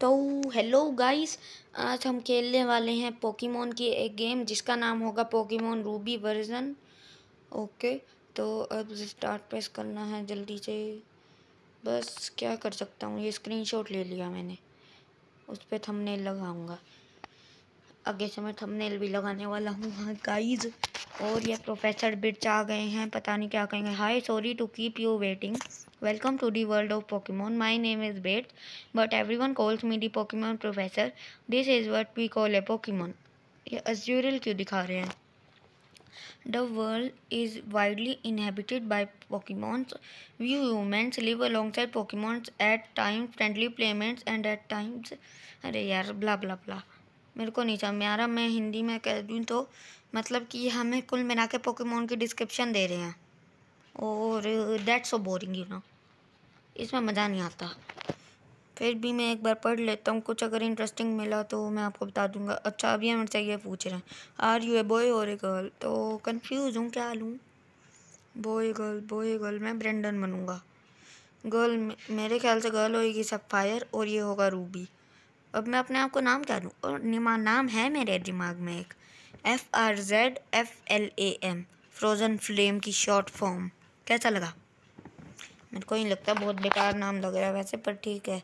तो hello guys आज हम खेलने वाले हैं पोकीमोन की एक गेम जिसका नाम होगा पोकीमोन रूबी वर्जन ओके तो अब स्टार्ट प्रेस करना है जल्दी से बस क्या कर सकता हूँ ये स्क्रीनशॉट ले लिया मैंने उस पर थमने लगाऊंगा आगे से मैं थंबनेल भी लगाने वाला हूँ हाँ गाइज और ये प्रोफेसर बिट्स आ गए हैं पता नहीं क्या कहेंगे hi sorry to keep you waiting welcome to the world of Pokemon my name is Bet but everyone calls me the Pokemon professor this is what we call a Pokemon ये Azurill क्यों दिखा रहे हैं the world is widely inhabited by by we humans live alongside Pokemons at time friendly playmates and at times अरे यार ब्ला ब्ला, ब्ला. मेरे को नहीं समझ आ रहा मैं हिंदी में कह दूँ तो मतलब कि हमें कुल मिला के पोकेमोन की डिस्क्रिप्शन दे रहे हैं और that so boring you know इसमें मज़ा नहीं आता फिर भी मैं एक बार पढ़ लेता हूँ कुछ अगर इंटरेस्टिंग मिला तो मैं आपको बता दूंगा अच्छा अभी हमें चाहिए पूछ रहे हैं आर यू ए बॉय और ए गर्ल तो कन्फ्यूज़ हूँ क्या लूँ बॉय गर्ल बॉय गर्ल मैं ब्रेंडन बनूँगा गर्ल मेरे ख्याल से गर्ल होगी सफ़ायर और ये होगा रूबी अब मैं अपने आप को नाम क्या दूँ और निमा नाम है मेरे दिमाग में एक F R Z F L A M frozen flame की शॉर्ट फॉर्म कैसा लगा मेरे को नहीं लगता बहुत बेकार नाम लग रहा है वैसे पर ठीक है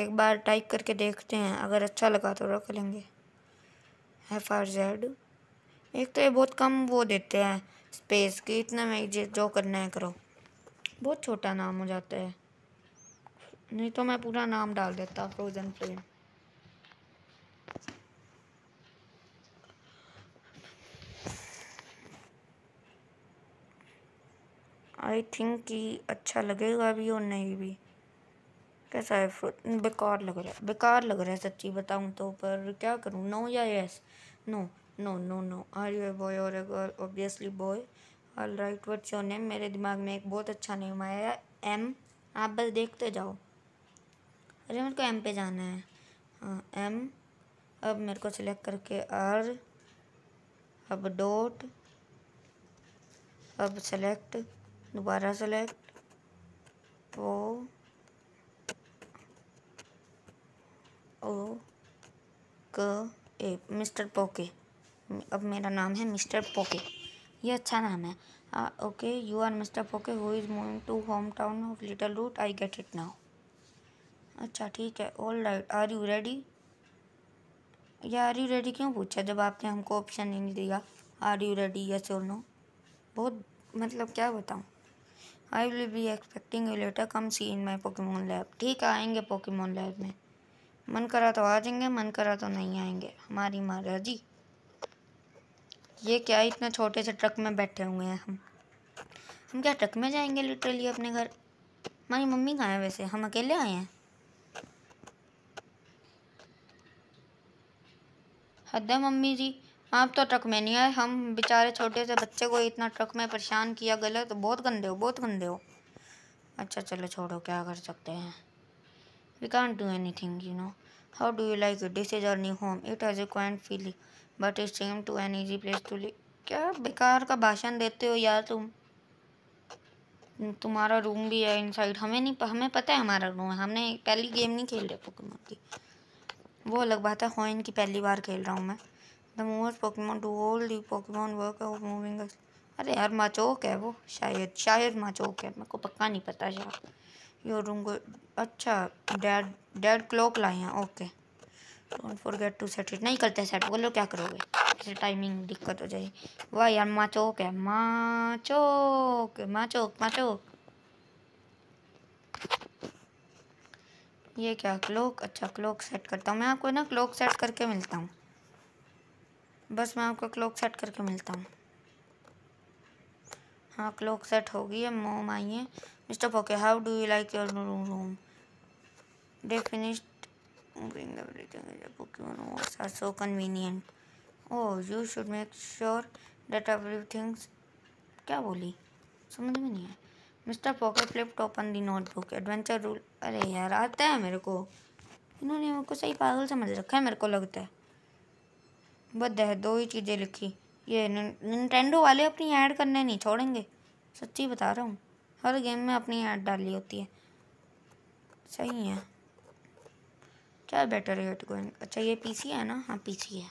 एक बार टाइप करके देखते हैं अगर अच्छा लगा तो रख लेंगे एफ़ आर जेड एक तो ये बहुत कम वो देते हैं स्पेस की इतना में जो करना है करो बहुत छोटा नाम हो जाता है नहीं तो मैं पूरा नाम डाल देता फ्रोज़न फ्लेम आई थिंक कि अच्छा लगेगा भी और नहीं भी कैसा है बेकार लग रहा है बेकार लग रहा है सच्ची बताऊँ तो पर क्या करूँ नो या yes no no no no are you a boy और girl obviously boy all right what's your name मेरे दिमाग में एक बहुत अच्छा नेम आया है एम आप बस देखते जाओ अरे मेरे को एम पे जाना है हाँ एम अब मेरे को सिलेक्ट करके आर अब डोट अब सेलेक्ट दोबारा सेलेक्ट ओ तो ओ क ए मिस्टर पोके अब मेरा नाम है मिस्टर पोके ये अच्छा नाम है okay you are mister Poke who is moving to home town of Littleroot I get it now अच्छा ठीक है all right are you ready या आर यू रेडी क्यों पूछा जब आपने हमको ऑप्शन ही नहीं दिया आर यू रेडी या चोर नो बहुत मतलब क्या बताऊँ I will be expecting you later come see in my Pokemon lab ठीक है आएंगे पोकेमोन लैब में मन करा तो आ जाएंगे मन करा तो नहीं आएंगे हमारी जी ये क्या इतने छोटे से ट्रक में बैठे हुए हैं हम हम क्या ट्रक में जाएंगे लिटरली अपने घर हमारी मम्मी कहाँ है वैसे हम अकेले आए हैं हद है मम्मी जी आप हाँ, तो ट्रक में नहीं आए हम बेचारे छोटे से बच्चे को इतना ट्रक में परेशान किया गलत तो बहुत गंदे हो बहुत गंदे हो अच्छा चलो छोड़ो क्या कर सकते हैं we can't do anything you know how do you like it this is our new home it has a quaint feeling but it seem to an easy place to live क्या बेकार का भाषण देते हो यार तुम तुम्हारा room भी है इनसाइड हमें नहीं हमें पता है हमारा रूम है हमने पहली गेम नहीं खेल रहे पोकेमोन की वो अलग बात है हॉइन की पहली बार खेल रहा हूँ मैं the most Pokemon to hold the Pokemon work of moving अरे यार माचोक है वो शायद शायद माचोक है मेरे को पक्का नहीं पता शायद योर रूम को अच्छा डेड डेड क्लॉक लाए हैं okay don't forget to set it नहीं करते सेट बोलो क्या करोगे जैसे टाइमिंग दिक्कत हो जाएगी वाह यार माचोक है माचोक माचोक माचोक ये क्या क्लॉक अच्छा क्लॉक सेट करता हूँ मैं आपको ना क्लॉक सेट करके मिलता हूँ बस मैं आपको क्लॉक सेट करके मिलता हूँ हाँ क्लॉक सेट होगी है मोम आइए mister Poke how do you like your room room the moving are so convenient oh you should make sure that everything's क्या बोली समझ में नहीं है mister Poke flipped open the notebook adventure rule अरे यार आता है मेरे को इन्होंने मेरे को सही पागल समझ रखा है मेरे को लगता है बद है दो ही चीज़ें लिखी ये निन्टेंडो वाले अपनी ऐड करने नहीं छोड़ेंगे सच्ची बता रहा हूँ हर गेम में अपनी ऐड डाली होती है सही है क्या बेटर है गोइंग तो अच्छा ये पीसी है ना हाँ पीसी है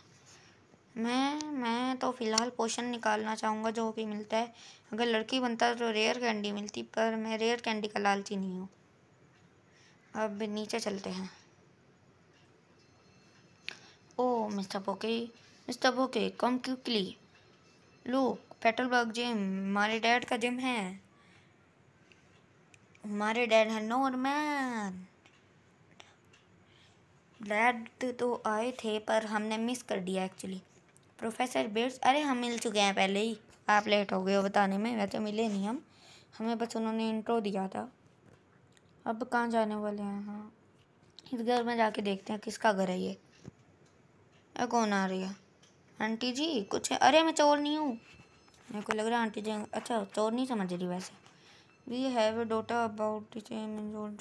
मैं मैं तो फ़िलहाल पोशन निकालना चाहूँगा जो कि मिलता है अगर लड़की बनता तो रेयर कैंडी मिलती पर मैं रेयर कैंडी का लालची नहीं हूँ अब नीचे चलते हैं oh mister Poke mister Boke come quickly look Petalburg gym हमारे डैड का जिम है हमारे डैड है नोर मैन डैड तो आए थे पर हमने मिस कर दिया एक्चुअली प्रोफेसर बेट्स अरे हम मिल चुके हैं पहले ही आप लेट हो गए हो बताने में वैसे मिले नहीं हम हमें बस उन्होंने इंट्रो दिया था अब कहाँ जाने वाले हैं हाँ इस घर में जाके देखते हैं किसका घर है ये कौन आ रही है आंटी जी कुछ है अरे मैं चोर नहीं हूँ मेरे को लग रहा है आंटी जी अच्छा चोर नहीं समझ रही वैसे we have a daughter about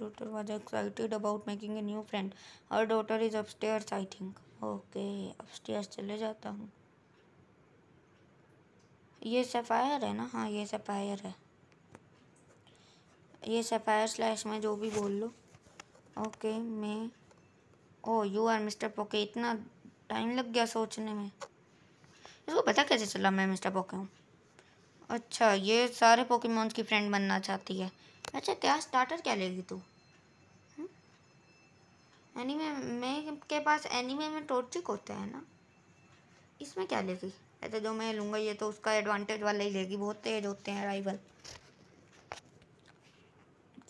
daughter was excited about making a new friend और daughter is upstairs I think okay upstairs चले जाता हूँ ये सफ़ायर है ना हाँ ये सफ़ायर है ये सफ़ायर स्लैश में जो भी बोल लो ओके मैं ओ यू आर मिस्टर पोके इतना टाइम लग गया सोचने में उसको पता कैसे चला मैं मिस्टर पोके हूँ अच्छा ये सारे पोकेमोन्स की फ्रेंड बनना चाहती है अच्छा क्या स्टार्टर क्या लेगी तू एनीमे हम्म? मैं के पास एनीमे में टोर्चिक होता है ना इसमें क्या लेगी ऐसे जो मैं लूँगा ये तो उसका एडवांटेज वाला ही लेगी बहुत तेज होते हैं राइवल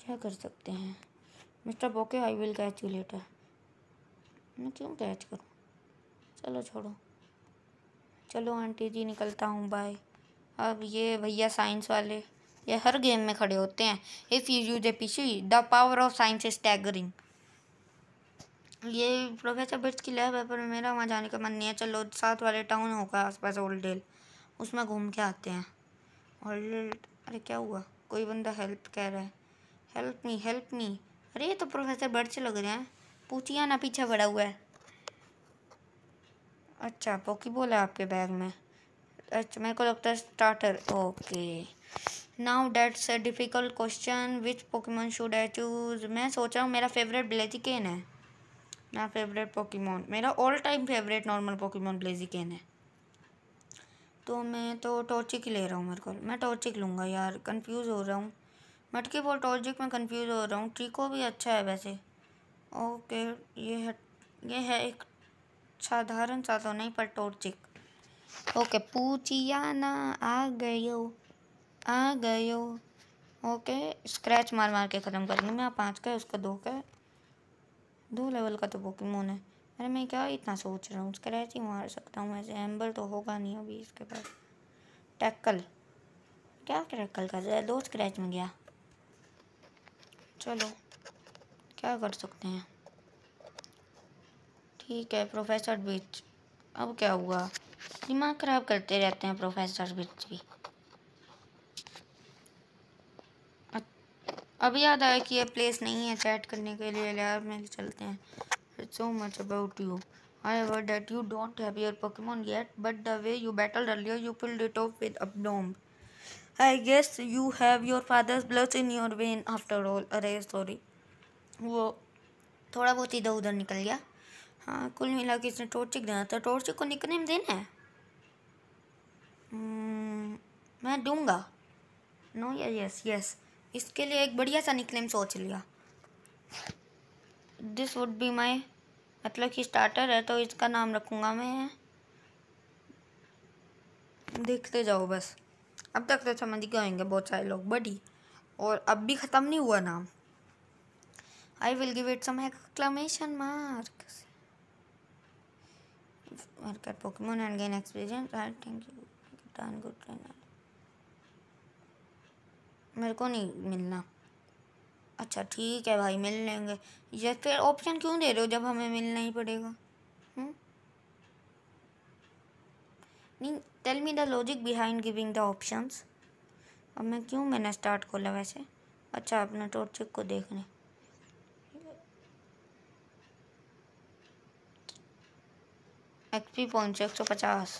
क्या कर सकते हैं mister Boke I will catch you later मैं क्यों कैच करूँ चलो छोड़ो चलो आंटी जी निकलता हूँ बाय अब ये भैया साइंस वाले ये हर गेम में खड़े होते हैं if you use a P C the power of science is staggering ये प्रोफेसर बिट्स की लैब है पर मेरा वहाँ जाने का मन नहीं है चलो साथ वाले टाउन होगा आसपास ओल्ड डेल उसमें घूम के आते हैं ओल्ड अरे क्या हुआ कोई बंदा हेल्प कह रहा है हेल्प मी हेल्प मी अरे ये तो प्रोफेसर बर्ड से लग रहे हैं पूछिए ना पीछे बड़ा हुआ है अच्छा पोकीबॉल है आपके बैग में अच्छा मेरे को लगता है starter okay now that's a difficult question which Pokemon should I choose मैं सोच रहा हूँ मेरा फेवरेट ब्लेजिकेन है मेरा फेवरेट पोकीमोन मेरा all time favourite normal Pokemon Blaziken है तो मैं तो टॉर्चिक ही ले रहा हूँ मेरे को मैं टॉर्चिक लूँगा यार कन्फ्यूज़ हो रहा हूँ मटकी बॉल टॉर्चिक में कन्फ्यूज हो रहा हूँ ट्रिको भी अच्छा है वैसे ओके ये है ये है एक साधारण सा तो नहीं पर टोर्चिक ओके पूछिया ना आ गयो ओके स्क्रैच मार मार के ख़त्म करेंगे मैं पाँच का उसको दो का दो लेवल का तो पोकेमोन है अरे मैं क्या इतना सोच रहा हूँ स्क्रैच ही मार सकता हूँ ऐसे एम्बर तो होगा नहीं अभी इसके पास टैकल क्या टैकल कर रहा है दो स्क्रैच में गया चलो क्या कर सकते हैं ठीक है प्रोफेसर बिच अब क्या हुआ दिमाग ख़राब करते रहते हैं प्रोफेसर बिच भी अब याद आया कि ये प्लेस नहीं है चैट करने के लिए यार में चलते हैं so much about you I heard that you don't have your Pokemon yet but the way you battle earlier you pulled it off with aplomb I guess you have your father's blood in your vein after all अरे sorry वो थोड़ा बहुत इधर उधर निकल गया हाँ कुल मिला के इसने टोर्चिक देना था टोर्चिक को निकनेम देना है hmm, मैं दूंगा नो या यस यस इसके लिए एक बढ़िया सा निकनेम सोच लिया दिस वुड बी माई मतलब कि स्टार्टर है तो इसका नाम रखूँगा मैं देखते जाओ बस अब तक तो समझ गए होंगे बहुत सारे लोग बड़ी और अब भी ख़त्म नहीं हुआ नाम I will give it some exclamation marks work at Pokemon and gain experience. Right, thank you. Done good trainer. मेरे को नहीं मिलना अच्छा ठीक है भाई मिल लेंगे ये फिर ऑप्शन क्यों दे रहे हो जब हमें मिलना ही पड़ेगा हम्म? नहीं tell me the logic behind giving the options अब मैं क्यों मैंने स्टार्ट खोला वैसे अच्छा अपने टॉर्चिक को देखने एक्सपी पहुंचे एक सौ पचास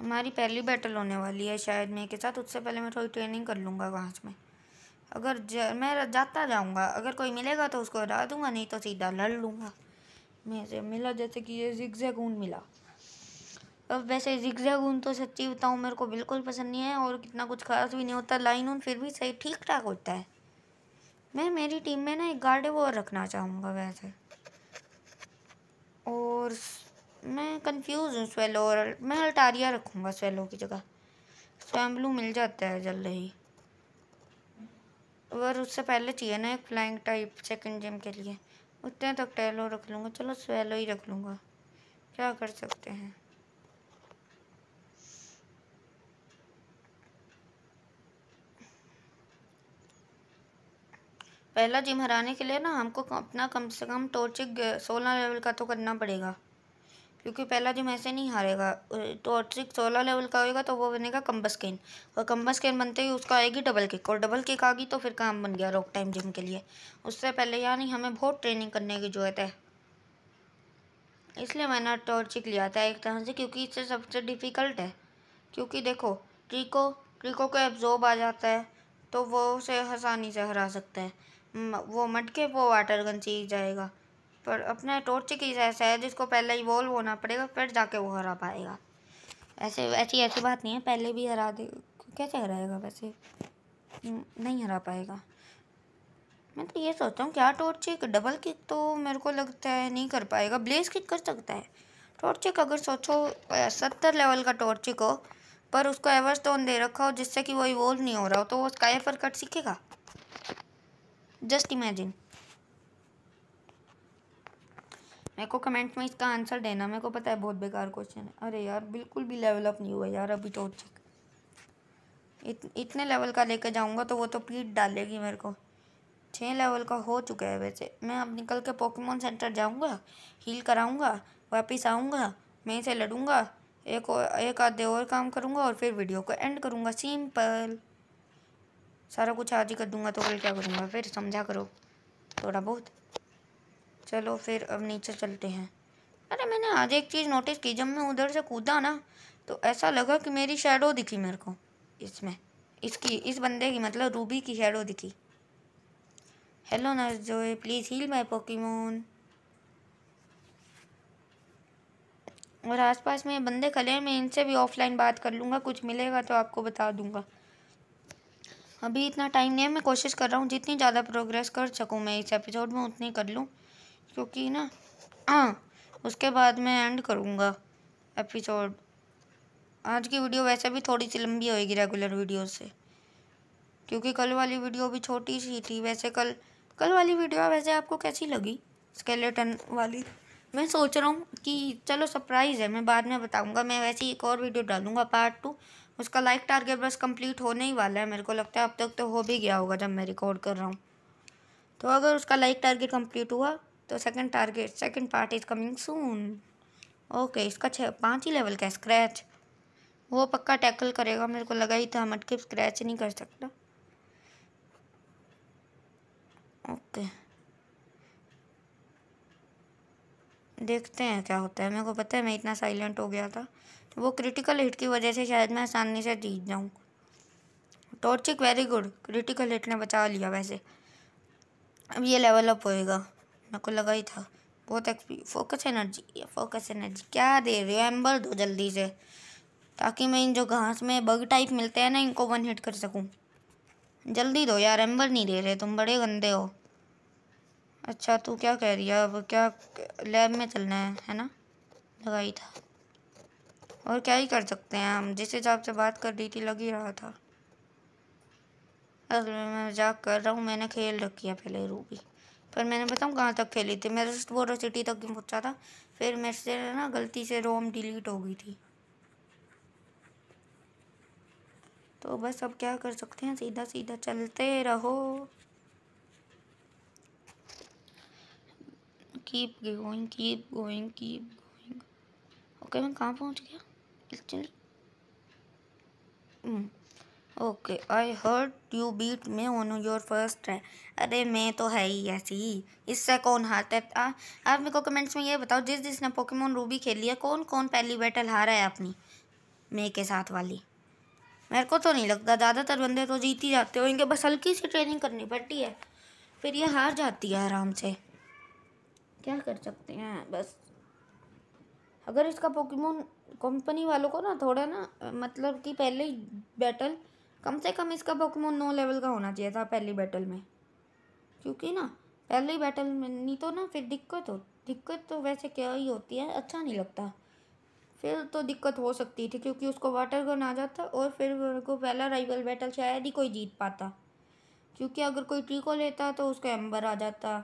हमारी पहली बैटल होने वाली है शायद मेरे के साथ उससे पहले मैं थोड़ी ट्रेनिंग कर लूँगा वहाँ में अगर ज, मैं जाता जाऊँगा अगर कोई मिलेगा तो उसको हरा दूँगा नहीं तो सीधा लड़ लूँगा मैं मिला जैसे कि ये जिक्जैगून मिला वैसे जिगजैग ऊन तो सच्ची बताऊँ मेरे को बिल्कुल पसंद नहीं है और कितना कुछ खास भी नहीं होता लाइन ऊन फिर भी सही ठीक ठाक होता है मैं मेरी टीम में ना एक गार्ड वो और रखना चाहूँगा वैसे और मैं कंफ्यूज हूँ स्वेलो और मैं अल्टारिया रखूँगा स्वेलो की जगह स्वयंब्लू मिल जाता है जल्द ही और उससे पहले चाहिए ना एक फ्लाइंग टाइप सेकंड जिम के लिए उतने तक टैलो रख लूँगा चलो स्वेलो ही रख लूँगा क्या कर सकते हैं पहला जिम हराने के लिए ना हमको अपना कम से कम टॉर्च सोलह लेवल का तो करना पड़ेगा क्योंकि पहला जिम ऐसे नहीं हारेगा टॉर्चिक सोलह लेवल का होएगा तो वो बनेगा कम्बस केन और कम्बस केन बनते ही उसका आएगी डबल किक और डबल किक आ गई तो फिर काम बन गया रॉक टाइम जिम के लिए उससे पहले यानी हमें बहुत ट्रेनिंग करने की ज़रूरत है इसलिए मैंने टॉर्चिक लिया था एक तरह से क्योंकि इससे सबसे डिफ़िकल्ट है क्योंकि देखो ट्रिको ट्रिको को एब्जॉर्ब आ जाता है तो वो उसे आसानी से हरा सकता है वो मटके वो वाटर गन सीख जाएगा पर अपने टोर्च की ऐसा है जिसको पहले इवोल्व होना पड़ेगा फिर जाके वो हरा पाएगा ऐसे ऐसी ऐसी बात नहीं है पहले भी हरा दे कैसे हराएगा वैसे नहीं हरा पाएगा मैं तो ये सोचता हूँ क्या टोर्च डबल किक तो मेरे को लगता है नहीं कर पाएगा ब्लेज किक कर सकता है टॉर्चिक अगर सोचो सत्तर लेवल का टॉर्चिक हो पर उसको एवर स्टोन दे रखा हो जिससे कि वो इवोल्व नहीं हो रहा हो तो वो स्काई पर कट सीखेगा जस्ट इमेजिन मेरे को कमेंट में इसका आंसर देना मेरे को पता है बहुत बेकार क्वेश्चन है अरे यार बिल्कुल भी लेवल अप नहीं हुआ यार अभी तो इत, इतने लेवल का लेके जाऊंगा तो वो तो पीट डालेगी मेरे को छः लेवल का हो चुका है वैसे मैं अब निकल के पोकेमोन सेंटर जाऊंगा हील कराऊंगा वापस आऊंगा मैं से लड़ूंगा एक और एक आधे और काम करूँगा और फिर वीडियो को एंड करूँगा सिंपल सारा कुछ आज ही कर दूंगा तो कल क्या करूँगा फिर समझा करो थोड़ा बहुत चलो फिर अब नीचे चलते हैं अरे मैंने आज एक चीज़ नोटिस की जब मैं उधर से कूदा ना तो ऐसा लगा कि मेरी शेडो दिखी मेरे को इसमें इसकी इस बंदे की मतलब रूबी की शेडो दिखी हेलो नर्स है प्लीज़ हील माई पोकीमोन और आसपास में बंदे खड़े हैं मैं इनसे भी ऑफलाइन बात कर लूँगा कुछ मिलेगा तो आपको बता दूंगा अभी इतना टाइम नहीं है मैं कोशिश कर रहा हूँ जितनी ज़्यादा प्रोग्रेस कर सकूँ मैं इस एपिसोड में उतनी कर लूँ क्योंकि ना हाँ उसके बाद मैं एंड करूँगा एपिसोड आज की वीडियो वैसे भी थोड़ी सी लंबी होएगी रेगुलर वीडियो से क्योंकि कल वाली वीडियो भी छोटी सी थी वैसे कल कल वाली वीडियो वैसे आपको कैसी लगी स्केलेटन वाली मैं सोच रहा हूँ कि चलो सरप्राइज़ है मैं बाद में बताऊँगा मैं वैसे एक और वीडियो डालूँगा पार्ट टू उसका लाइक टारगेट बस कंप्लीट होने ही वाला है मेरे को लगता है अब तक तो हो भी गया होगा जब मैं रिकॉर्ड कर रहा हूँ तो अगर उसका लाइक टारगेट कंप्लीट हुआ तो second target second part is coming soon okay इसका छः पाँच ही लेवल का स्क्रैच वो पक्का टैकल करेगा मेरे को लगा ही था मटके स्क्रैच नहीं कर सकता ओके okay. देखते हैं क्या होता है मेरे को पता है मैं इतना साइलेंट हो गया था तो वो क्रिटिकल हिट की वजह से शायद मैं आसानी से जीत जाऊँ Torchic very good critical hit ने बचा लिया वैसे अब ये लेवल अप होएगा मेरे को लगा ही था बहुत XP focus energy focus energy क्या दे रहे हो एम्बर दो जल्दी से ताकि मैं इन जो घास में बग टाइप मिलते हैं ना इनको वन हिट कर सकूँ जल्दी दो यार एम्बर नहीं दे रहे तुम बड़े गंदे हो अच्छा तू क्या कह रही है अब क्या लैब में चलना है है ना लगाई था और क्या ही कर सकते हैं हम जिस हिसाब से बात कर रही थी लग ही रहा था असल में मैं मजाक कर रहा हूँ मैंने खेल रखी है पहले रूबी पर मैंने बताऊँ कहाँ तक खेली थी मैं जस्ट बोरो सिटी तक ही पहुँचा था फिर मेरे से ना गलती से रोम डिलीट हो गई थी तो बस अब क्या कर सकते हैं सीधा सीधा चलते रहो keep going keep going keep going okay मैं कहाँ पहुँच गया okay I hurt you beat me on your first है अरे मैं तो है ही ऐसी ही इससे कौन हारता है आ, आप मेरे को कमेंट्स में ये बताओ जिस जिसने पोकेमोन रूबी खेली है कौन कौन पहली बैटल हारा है अपनी मे के साथ वाली मेरे को तो नहीं लगता ज़्यादातर बंदे तो जीत ही जाते हो इनके बस हल्की सी ट्रेनिंग करनी पड़ती है फिर ये हार जाती है आराम से क्या कर सकते हैं बस अगर इसका पोकेमोन कंपनी वालों को ना थोड़ा ना मतलब कि पहले ही बैटल कम से कम इसका पोकेमोन नौ लेवल का होना चाहिए था पहली बैटल में क्योंकि ना पहले ही बैटल में नहीं तो ना फिर दिक्कत हो दिक्कत तो वैसे क्या ही होती है अच्छा नहीं लगता फिर तो दिक्कत हो सकती थी क्योंकि उसको वाटर गन आ जाता और फिर को पहला राइवल बैटल शायद ही कोई जीत पाता क्योंकि अगर कोई ट्रीको लेता तो उसका एम्बर आ जाता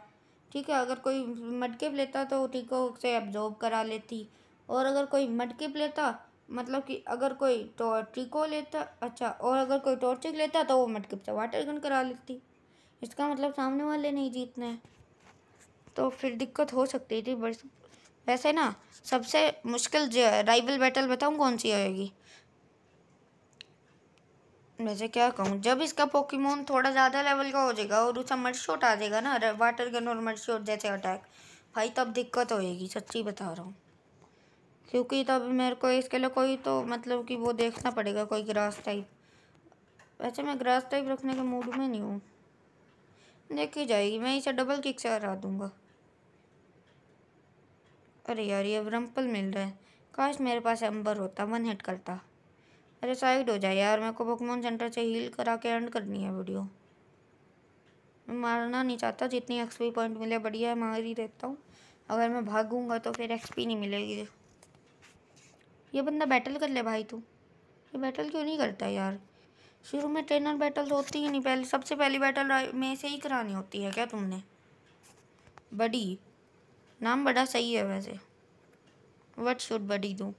ठीक है अगर कोई मटके लेता तो टीको से एब्जॉर्ब करा लेती और अगर कोई मटके लेता मतलब कि अगर कोई तो टीको लेता अच्छा और अगर कोई टॉर्चिक लेता तो वो मटके से वाटर गन करा लेती इसका मतलब सामने वाले नहीं जीतना है तो फिर दिक्कत हो सकती थी बस वैसे ना सबसे मुश्किल राइवल बैटल बताऊँ कौन सी होगी वैसे क्या कहूँ जब इसका पोकीमोन थोड़ा ज़्यादा लेवल का हो जाएगा और उसका मर्च शॉट आ जाएगा ना वाटर गन और मर्च शॉट जैसे अटैक भाई तब दिक्कत होएगी सच्ची बता रहा हूँ क्योंकि तब मेरे को इसके लिए कोई तो मतलब कि वो देखना पड़ेगा कोई ग्रास टाइप वैसे मैं ग्रास टाइप रखने के मूड में नहीं हूँ देखी जाएगी मैं इसे डबल किक से हरा दूँगा अरे यार ये रंपल मिल रहा है काश मेरे पास एम्बर होता वन हिट करता अरे साइड हो जाए यार मेरे को पोकमोन सेंटर से हील करा के एंड करनी है वीडियो मैं मारना नहीं चाहता जितनी एक्सपी पॉइंट मिले बढ़िया है मार ही देता हूँ अगर मैं भागूंगा तो फिर एक्सपी नहीं मिलेगी ये बंदा बैटल कर ले भाई तू ये बैटल क्यों नहीं करता यार शुरू में ट्रेनर बैटल होती ही नहीं पहले सबसे पहली बैटल में से ही करानी होती है क्या तुमने बडी नाम बड़ा सही है वैसे वट शुड बडी तू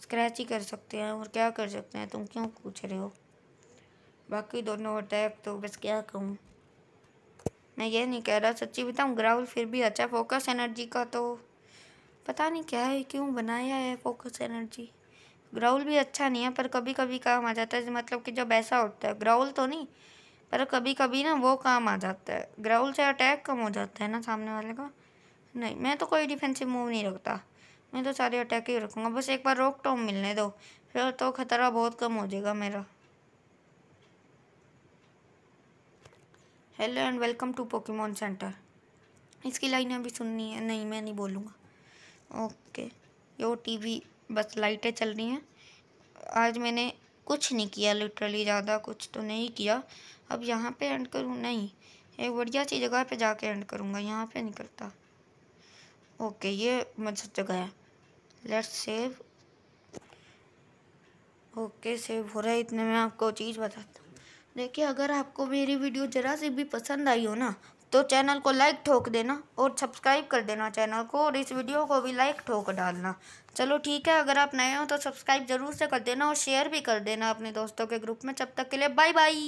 स्क्रैच ही कर सकते हैं और क्या कर सकते हैं तुम क्यों पूछ रहे हो बाकी दोनों अटैक तो बस क्या कहूँ मैं ये नहीं कह रहा सच्ची बताऊँ ग्राउल फिर भी अच्छा फोकस एनर्जी का तो पता नहीं क्या है क्यों बनाया है फोकस एनर्जी ग्राउल भी अच्छा नहीं है पर कभी कभी काम आ जाता है मतलब कि जब ऐसा होता है ग्राउल तो नहीं पर कभी कभी ना वो काम आ जाता है ग्राउल से अटैक कम हो जाता है ना सामने वाले का नहीं मैं तो कोई डिफेंसिव मूव नहीं रखता मैं तो सारे अटैक ही रखूँगा बस एक बार रोक टॉम मिलने दो फिर तो खतरा बहुत कम हो जाएगा मेरा hello and welcome to Pokemon center इसकी लाइन अभी सुननी है नहीं मैं नहीं बोलूँगा ओके यो टीवी बस लाइटें चल रही हैं आज मैंने कुछ नहीं किया लिटरली ज़्यादा कुछ तो नहीं किया अब यहाँ पे एंड करूँ नहीं एक बढ़िया सी जगह पे जाके एंड करूँगा यहाँ पे नहीं करता ओके ये मस्त मतलब जगह है लेट्स सेव ओके सेव हो रहा है इतने में आपको चीज़ बताता हूँ देखिए अगर आपको मेरी वीडियो ज़रा सी भी पसंद आई हो ना तो चैनल को लाइक ठोक देना और सब्सक्राइब कर देना चैनल को और इस वीडियो को भी लाइक ठोक डालना चलो ठीक है अगर आप नए हो तो सब्सक्राइब ज़रूर से कर देना और शेयर भी कर देना अपने दोस्तों के ग्रुप में जब तक के लिए बाय बाय